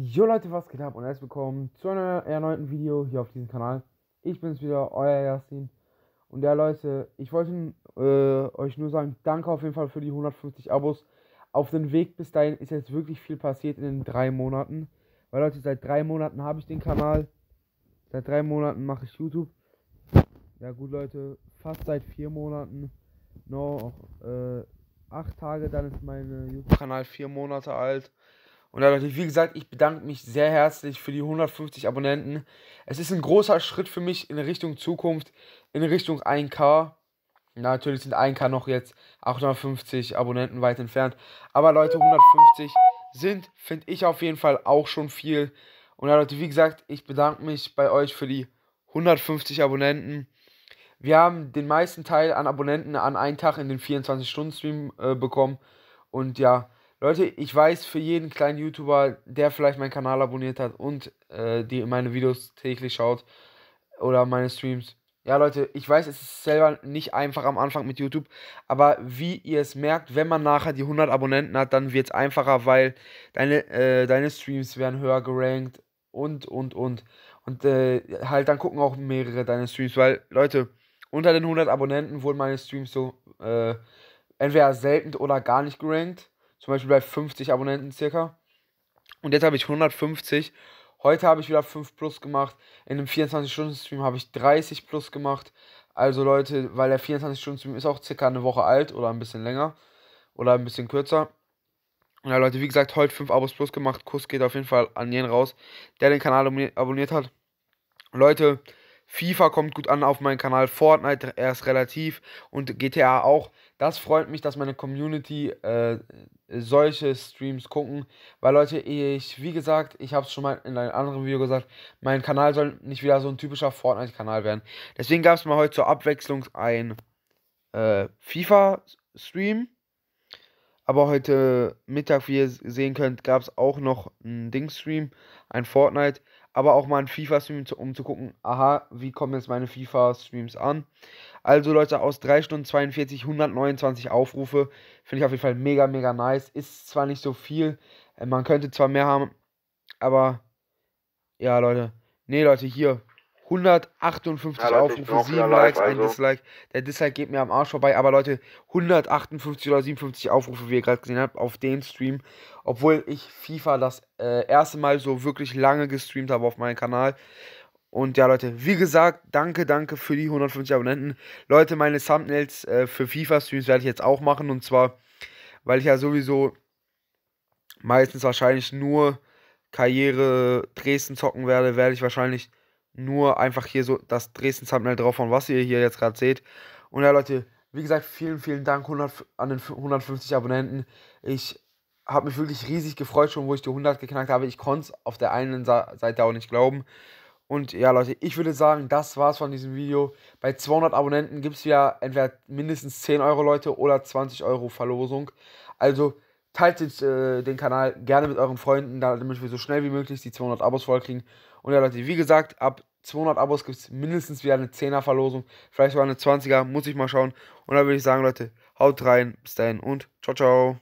Jo Leute, was geht ab und herzlich willkommen zu einem erneuten Video hier auf diesem Kanal. Ich bin's wieder, euer Yasin. Und ja Leute, ich wollte äh, euch nur sagen, danke auf jeden Fall für die 150 Abos. Auf den Weg bis dahin ist jetzt wirklich viel passiert in den drei Monaten. Weil Leute, seit drei Monaten habe ich den Kanal. Seit drei Monaten mache ich YouTube. Ja gut Leute, fast seit vier Monaten. Noch äh, acht Tage, dann ist mein äh, YouTube-Kanal vier Monate alt. Und natürlich, wie gesagt, ich bedanke mich sehr herzlich für die 150 Abonnenten. Es ist ein großer Schritt für mich in Richtung Zukunft, in Richtung 1K. natürlich sind 1K noch jetzt 850 Abonnenten weit entfernt. Aber Leute, 150 sind, finde ich auf jeden Fall auch schon viel. Und ja, wie gesagt, ich bedanke mich bei euch für die 150 Abonnenten. Wir haben den meisten Teil an Abonnenten an einem Tag in den 24-Stunden-Stream äh, bekommen. Und ja, Leute, ich weiß für jeden kleinen YouTuber, der vielleicht meinen Kanal abonniert hat und äh, die meine Videos täglich schaut oder meine Streams. Ja, Leute, ich weiß, es ist selber nicht einfach am Anfang mit YouTube, aber wie ihr es merkt, wenn man nachher die 100 Abonnenten hat, dann wird es einfacher, weil deine, äh, deine Streams werden höher gerankt und, und, und. Und äh, halt dann gucken auch mehrere deine Streams, weil, Leute, unter den 100 Abonnenten wurden meine Streams so äh, entweder selten oder gar nicht gerankt zum Beispiel bei 50 Abonnenten circa. Und jetzt habe ich 150. Heute habe ich wieder 5 plus gemacht. In einem 24-Stunden-Stream habe ich 30 plus gemacht. Also Leute, weil der 24-Stunden-Stream ist auch circa eine Woche alt oder ein bisschen länger. Oder ein bisschen kürzer. Und ja, Leute, wie gesagt, heute 5 Abos plus gemacht. Kuss geht auf jeden Fall an jeden raus, der den Kanal abonniert hat. Leute, FIFA kommt gut an auf meinen Kanal, Fortnite erst relativ und GTA auch. Das freut mich, dass meine Community äh, solche Streams gucken. Weil Leute, ich, wie gesagt, ich habe es schon mal in einem anderen Video gesagt, mein Kanal soll nicht wieder so ein typischer Fortnite-Kanal werden. Deswegen gab es mal heute zur Abwechslung ein äh, FIFA-Stream. Aber heute Mittag, wie ihr sehen könnt, gab es auch noch einen Ding-Stream, ein Fortnite. -Stream aber auch mal einen FIFA-Stream, um zu gucken, aha, wie kommen jetzt meine FIFA-Streams an. Also Leute, aus 3 Stunden 42, 129 Aufrufe, finde ich auf jeden Fall mega, mega nice. Ist zwar nicht so viel, äh, man könnte zwar mehr haben, aber ja, Leute. Nee, Leute, hier, 158 ja, Leute, Aufrufe, 7 Likes, also. ein Dislike. Der Dislike geht mir am Arsch vorbei, aber Leute, 158 oder 57 Aufrufe, wie ihr gerade gesehen habt, auf den Stream. Obwohl ich FIFA das äh, erste Mal so wirklich lange gestreamt habe auf meinem Kanal. Und ja, Leute, wie gesagt, danke, danke für die 150 Abonnenten. Leute, meine Thumbnails äh, für FIFA-Streams werde ich jetzt auch machen. Und zwar, weil ich ja sowieso meistens wahrscheinlich nur Karriere Dresden zocken werde, werde ich wahrscheinlich nur einfach hier so das Dresden-Thumbnail drauf von was ihr hier jetzt gerade seht. Und ja, Leute, wie gesagt, vielen, vielen Dank 100, an den 150 Abonnenten. Ich habe mich wirklich riesig gefreut, schon wo ich die 100 geknackt habe. Ich konnte es auf der einen Seite auch nicht glauben. Und ja, Leute, ich würde sagen, das war's von diesem Video. Bei 200 Abonnenten gibt es ja entweder mindestens 10 Euro, Leute, oder 20 Euro Verlosung. Also Teilt jetzt, äh, den Kanal gerne mit euren Freunden, damit wir so schnell wie möglich die 200 Abos vollkriegen. Und ja, Leute, wie gesagt, ab 200 Abos gibt es mindestens wieder eine 10er-Verlosung. Vielleicht sogar eine 20er, muss ich mal schauen. Und dann würde ich sagen, Leute, haut rein, bis dahin und ciao, ciao.